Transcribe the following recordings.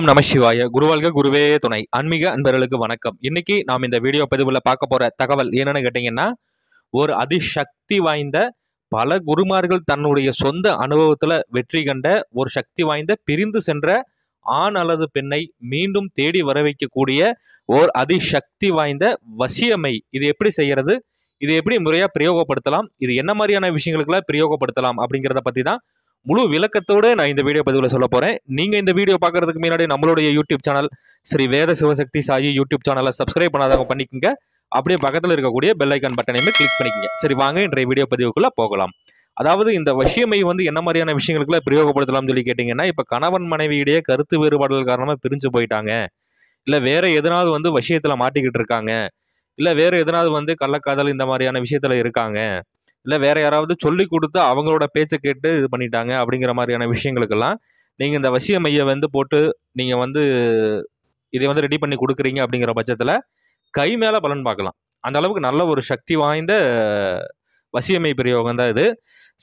வணக்கம் நம சிவாய குருவாழ்க குருவே துணை அன்மீக அன்பர்களுக்கு வணக்கம் இன்னைக்கு நாம் இந்த வீடியோ பதிவுல பார்க்க போகிற தகவல் என்னன்னு கேட்டீங்கன்னா ஒரு அதிசக்தி வாய்ந்த பல குருமார்கள் தன்னுடைய சொந்த அனுபவத்தில் வெற்றி கண்ட ஒரு சக்தி வாய்ந்த பிரிந்து சென்ற ஆண் அல்லது பெண்ணை மீண்டும் தேடி வர வைக்கக்கூடிய ஓர் அதிசக்தி வாய்ந்த வசியமை இது எப்படி செய்கிறது இது எப்படி முறையாக பிரயோகப்படுத்தலாம் இது என்ன மாதிரியான விஷயங்களுக்கெல்லாம் பிரயோகப்படுத்தலாம் அப்படிங்கிறத பற்றி தான் முழு விளக்கத்தோடு நான் இந்த வீடியோ பதிவில் சொல்ல போகிறேன் நீங்கள் இந்த வீடியோ பார்க்குறதுக்கு முன்னாடி நம்மளுடைய YouTube channel Sri Veda Sivasakthi Sai YouTube சேனலை சப்ஸ்கிரைப் பண்ணாதவங்க பண்ணிக்கங்க அப்படியே பக்கத்தில் இருக்கக்கூடிய பெல்லைக்கான் பட்டனையுமே கிளிக் பண்ணிக்கங்க சரி வாங்க இன்றைய வீடியோ பதிவுக்குள்ளே போகலாம் அதாவது இந்த விஷயமை வந்து என்ன மாதிரியான விஷயங்களுக்குலாம் பிரயோகப்படுத்தலாம்னு சொல்லி கேட்டிங்கன்னா இப்போ கணவன் மனைவியிடையே கருத்து வேறுபாடுகள் காரணமாக பிரிஞ்சு போயிட்டாங்க இல்லை வேறு எதனாவது வந்து விஷயத்தில் மாட்டிக்கிட்டு இருக்காங்க இல்லை வேறு எதனாவது வந்து கள்ளக்காதல் இந்த மாதிரியான விஷயத்தில் இருக்காங்க இல்லை வேறு யாராவது சொல்லி கொடுத்து அவங்களோட பேச்சை கேட்டு இது பண்ணிட்டாங்க அப்படிங்கிற மாதிரியான விஷயங்களுக்கெல்லாம் நீங்கள் இந்த வசிய மைய வந்து போட்டு நீங்கள் வந்து இதை வந்து ரெடி பண்ணி கொடுக்குறீங்க அப்படிங்கிற பட்சத்தில் கை மேலே பலன் பார்க்கலாம் அந்த அளவுக்கு நல்ல ஒரு சக்தி வாய்ந்த வசியமை பிரயோகம் தான் இது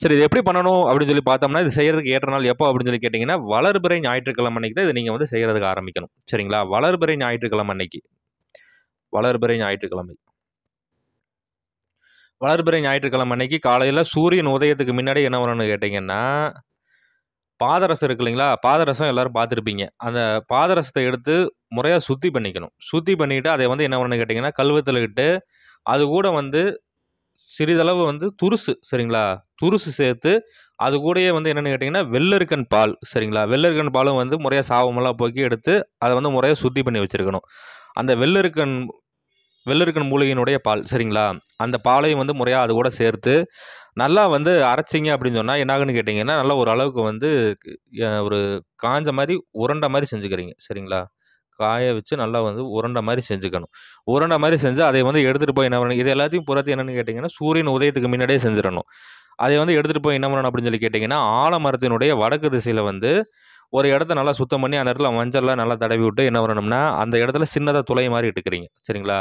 சரி இது எப்படி பண்ணணும் அப்படின்னு சொல்லி பார்த்தோம்னா இது செய்கிறதுக்கு ஏற்ற நாள் எப்போ அப்படின்னு சொல்லி கேட்டிங்கன்னா வளர்பிறை ஞாயிற்றுக்கிழமை அன்னைக்கு தான் இதை நீங்கள் வந்து செய்கிறதுக்கு ஆரம்பிக்கணும் சரிங்களா வளர்பிறை ஞாயிற்றுக்கிழமை அன்னைக்கு வளர்பிறை ஞாயிற்றுக்கிழமை வளர்பிறை ஞாயிற்றுக்கிழமை அன்னைக்கு காலையில் சூரியன் உதயத்துக்கு முன்னாடி என்ன பண்ணணும்னு கேட்டிங்கன்னா பாதரசம் இருக்கு இல்லைங்களா பாதரசம் எல்லோரும் பார்த்துருப்பீங்க அந்த பாதரசத்தை எடுத்து முறையாக சுத்தி பண்ணிக்கணும் சுத்தி பண்ணிவிட்டு அதை வந்து என்ன பண்ணணும்னு கேட்டிங்கன்னா கல்வத்தில் இட்டு அது கூட வந்து சிறிதளவு வந்து துருசு சரிங்களா துருசு சேர்த்து அது கூடயே வந்து என்னென்னு கேட்டிங்கன்னா வெள்ளருக்கன் பால் சரிங்களா வெள்ளருக்கன் பாலும் வந்து முறையாக சாவமெல்லாம் போக்கி எடுத்து அதை வந்து முறையாக சுத்தி பண்ணி வச்சுருக்கணும் அந்த வெள்ளருக்கன் வெள்ளிருக்கன் மூலிகையினுடைய பால் சரிங்களா அந்த பாலையும் வந்து முறையாக அது கூட சேர்த்து நல்லா வந்து அரைச்சிங்க அப்படின்னு சொன்னால் என்னாகுன்னு கேட்டிங்கன்னா நல்லா ஒரு அளவுக்கு வந்து ஒரு காஞ்ச மாதிரி உருண்டை மாதிரி செஞ்சுக்கிறீங்க சரிங்களா காய வச்சு நல்லா வந்து உருண்டை மாதிரி செஞ்சுக்கணும் உருண்டை மாதிரி செஞ்சு அதை வந்து எடுத்துகிட்டு போய் என்ன பண்ணணும் இது எல்லாத்தையும் புறத்து என்னென்னு கேட்டிங்கன்னா சூரியன் உதயத்துக்கு முன்னாடியே செஞ்சிடணும் அதை வந்து எடுத்துகிட்டு போய் என்ன பண்ணணும் அப்படின்னு சொல்லி கேட்டிங்கன்னா ஆலமரத்தினுடைய வடக்கு திசையில் வந்து ஒரு இடத்த நல்லா சுத்தம் பண்ணி அந்த இடத்துல மஞ்சள்லாம் நல்லா தடவி விட்டு என்ன பண்ணணும்னா அந்த இடத்துல சின்னதாக துளை மாதிரி எடுக்கிறீங்க சரிங்களா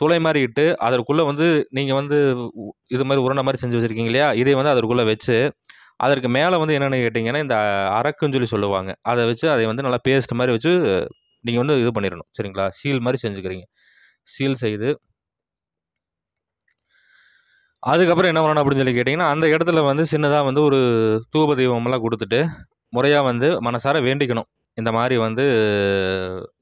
துளை மாதிரி இட்டு அதற்குள்ளே வந்து நீங்கள் வந்து இது மாதிரி உருண்டை மாதிரி செஞ்சு வச்சுருக்கீங்க இல்லையா இதை வந்து அதற்குள்ளே வச்சு அதற்கு மேலே வந்து என்னென்னு கேட்டிங்கன்னா இந்த அரக்குன்னு சொல்லி சொல்லுவாங்க அதை வச்சு அதை வந்து நல்லா பேஸ்ட் மாதிரி வச்சு நீங்கள் வந்து இது பண்ணிடணும் சரிங்களா சீல் மாதிரி செஞ்சுக்கிறீங்க சீல் செய்து அதுக்கப்புறம் என்ன பண்ணணும் அப்படின்னு சொல்லி கேட்டிங்கன்னா அந்த இடத்துல வந்து சின்னதாக வந்து ஒரு தூப தெய்வம்லாம் கொடுத்துட்டு முறையாக வந்து மனசார வேண்டிக்கணும் இந்த மாதிரி வந்து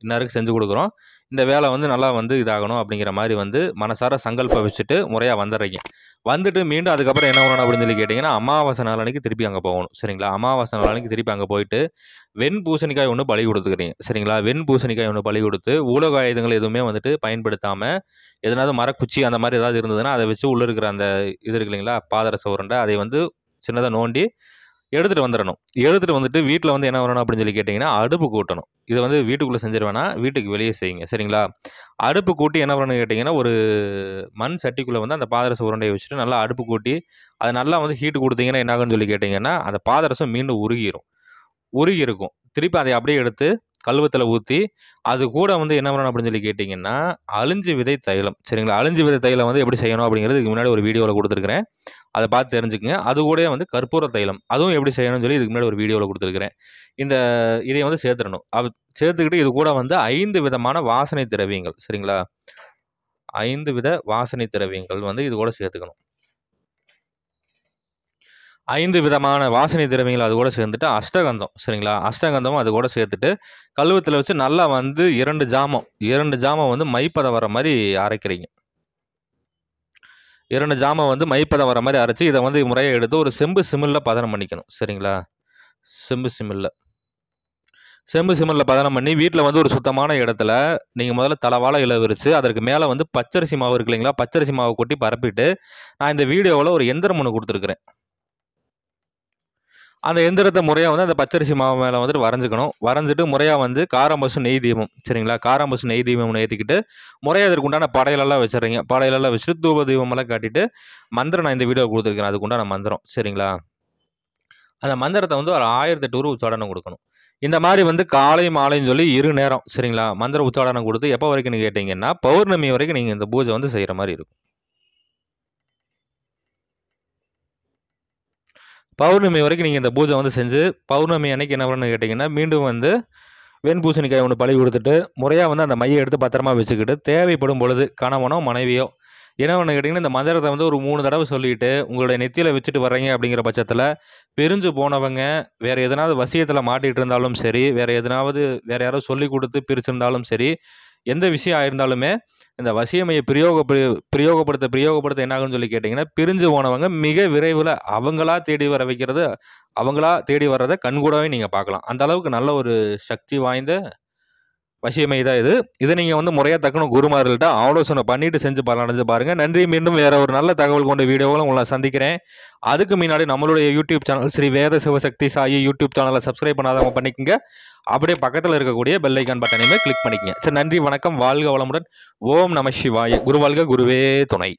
இன்னாருக்கு செஞ்சு கொடுக்குறோம் இந்த வேலை வந்து நல்லா வந்து இதாகணும் அப்படிங்கிற மாதிரி வந்து மனசார சங்கல்பம் வச்சுட்டு முறையாக வந்துடுறீங்க வந்துட்டு மீண்டும் அதுக்கப்புறம் என்ன பண்ணணும் அப்படின்னு சொல்லி கேட்டிங்கன்னா அமாவாசை நாளன்னைக்கு திருப்பி அங்கே போகணும் சரிங்களா அமாவாசை நாளன்னைக்கு திருப்பி அங்கே போயிட்டு வெண் பூசணிக்காய் ஒன்று பலி கொடுத்துக்கிறீங்க சரிங்களா வெண் பூசணிக்காய் ஒன்று பலி கொடுத்து உலக ஆயுதங்கள் எதுவுமே வந்துட்டு பயன்படுத்தாமல் எதனாவது மரக்குச்சி அந்த மாதிரி ஏதாவது இருந்ததுன்னா அதை வச்சு உள்ளே இருக்கிற அந்த இது இருக்கு இல்லைங்களா பாதரச உருண்டை அதை வந்து சின்னதாக நோண்டி எடுத்துகிட்டு வந்துடணும் எடுத்துகிட்டு வந்துட்டு வீட்டில் வந்து என்ன வரணும் அப்படின்னு சொல்லி கேட்டிங்கன்னா அடுப்பு கூட்டணும் இது வந்து வீட்டுக்குள்ளே செஞ்சிட வீட்டுக்கு வெளியே செய்யுங்க சரிங்களா அடுப்பு கூட்டி என்ன பண்ணணும் கேட்டிங்கன்னா ஒரு மண் சட்டிக்குள்ளே வந்து அந்த பாதரச உருண்டையை வச்சுட்டு நல்லா அடுப்பு கூட்டி அதை நல்லா வந்து ஹீட்டு கொடுத்தீங்கன்னா என்னாகுன்னு சொல்லி கேட்டிங்கன்னா அந்த பாதரசம் மீண்டும் உருகிடும் உருகி இருக்கும் திருப்பி அதை அப்படியே எடுத்து கல்வத்தில் ஊற்றி அது கூட வந்து என்ன பண்ணணும் அப்படின்னு சொல்லி கேட்டிங்கன்னா அழிஞ்சு விதை தைலம் சரிங்களா அழிஞ்சு விதை தைலம் வந்து எப்படி செய்யணும் அப்படிங்கிறது இதுக்கு முன்னாடி ஒரு வீடியோவில் கொடுத்துருக்குறேன் அதை பார்த்து தெரிஞ்சுக்கங்க அது கூட வந்து கற்பூர தைலம் அதுவும் எப்படி செய்யணும்னு சொல்லி இதுக்கு முன்னாடி ஒரு வீடியோவில் கொடுத்துருக்குறேன் இந்த இதை வந்து சேர்த்துடணும் அது சேர்த்துக்கிட்டு இது கூட வந்து ஐந்து விதமான வாசனை திரவியங்கள் சரிங்களா ஐந்து வித வாசனை திரவியங்கள் வந்து இது கூட சேர்த்துக்கணும் ஐந்து விதமான வாசனை திரவியங்கள் அது கூட சேர்ந்துட்டு அஷ்டகந்தம் சரிங்களா அஷ்டகந்தமும் அது கூட சேர்த்துட்டு கழுவத்தில் வச்சு நல்லா வந்து இரண்டு ஜாமம் இரண்டு ஜாமம் வந்து மைப்பதை வர மாதிரி அரைக்கிறீங்க இரண்டு ஜாமை வந்து மைப்பதம் வர மாதிரி அரைச்சி இதை வந்து முறையாக எடுத்து ஒரு செம்பு சிமிலில் பதனம் பண்ணிக்கணும் சரிங்களா செம்பு சிமிலில் செம்பு சிமிலில் பதனம் பண்ணி வீட்டில் வந்து ஒரு சுத்தமான இடத்துல நீங்கள் முதல்ல தலைவாழை இலை விரித்து அதற்கு மேலே வந்து பச்சரிசி மாவு இருக்கு இல்லைங்களா பச்சரிசி மாவு கொட்டி பரப்பிட்டு நான் இந்த வீடியோவில் ஒரு எந்திரம் ஒன்று கொடுத்துருக்குறேன் அந்த எந்திரத்தை முறையாக வந்து அந்த பச்சரிசி மாவு மேலே வந்துட்டு வரைஞ்சிக்கணும் வரைஞ்சிட்டு முறையாக வந்து காரம்பசு நெய் தீபம் சரிங்களா காரம்பசு நெய் தீபம் ஏற்றிக்கிட்டு முறையாக அதற்கு உண்டான படையிலெல்லாம் வச்சுருங்க படையிலெல்லாம் வச்சுட்டு தூப தீபமெல்லாம் காட்டிட்டு மந்திரம் நான் இந்த வீடியோ கொடுத்துருக்கேன் அதுக்கு உண்டான மந்திரம் சரிங்களா அந்த மந்திரத்தை வந்து ஒரு ஆயிரத்தி எட்டு உச்சாடனம் கொடுக்கணும் இந்த மாதிரி வந்து காலை மாலைன்னு சொல்லி இரு நேரம் சரிங்களா மந்திர உச்சாடனம் கொடுத்து எப்போ வரைக்கும் கேட்டிங்கன்னா பௌர்ணமி வரைக்கும் நீங்கள் இந்த பூஜை வந்து செய்கிற மாதிரி இருக்கும் பௌர்ணமி வரைக்கும் நீங்கள் இந்த பூஜை வந்து செஞ்சு பௌர்ணமி அன்னைக்கு என்ன பண்ணு கேட்டிங்கன்னா மீண்டும் வந்து வெண் பூசணிக்காய் ஒன்று பழி கொடுத்துட்டு முறையாக வந்து அந்த மையை எடுத்து பத்திரமா வச்சுக்கிட்டு தேவைப்படும் பொழுது கணவனோ மனைவியோ என்ன ஒன்று கேட்டிங்கன்னா இந்த மந்திரத்தை வந்து ஒரு மூணு தடவை சொல்லிட்டு உங்களுடைய நெத்தியில் வச்சுட்டு வர்றீங்க அப்படிங்கிற பட்சத்தில் பிரிஞ்சு போனவங்க வேறு எதனாவது வசியத்தில் மாட்டிகிட்டு இருந்தாலும் சரி வேறு எதனாவது வேறு யாரோ சொல்லி கொடுத்து பிரிச்சுருந்தாலும் சரி எந்த விஷயம் ஆயிருந்தாலுமே இந்த வசியமையை பிரயோக பிரயோகப்படுத்த பிரயோகப்படுத்த என்ன சொல்லி கேட்டிங்கன்னா பிரிஞ்சு போனவங்க மிக விரைவில் அவங்களா தேடி வர வைக்கிறது அவங்களா தேடி வர்றதை கண்கூடாகவே நீங்கள் பார்க்கலாம் அந்த அளவுக்கு நல்ல ஒரு சக்தி வாய்ந்த வசியமை தான் இது இதை நீங்கள் வந்து முறையாக தக்கணும் குருமார்கள்ட்ட ஆலோசனை பண்ணிவிட்டு செஞ்சு பலனடைஞ்சு பாருங்கள் நன்றி மீண்டும் வேறு ஒரு நல்ல தகவல் கொண்ட வீடியோவில் உங்களை சந்திக்கிறேன் அதுக்கு முன்னாடி நம்மளுடைய YouTube channel Sri Veda Sivasakthi Sai YouTube சேனலை சப்ஸ்கிரைப் பண்ணாதவங்க பண்ணிக்கோங்க அப்படியே பக்கத்தில் இருக்கக்கூடிய பெல்லைக்கான் பட்டனையுமே கிளிக் பண்ணிக்கங்க சரி நன்றி வணக்கம் வாழ்க வளமுடன் ஓம் நம சிவாய குருவாழ்க குருவே துணை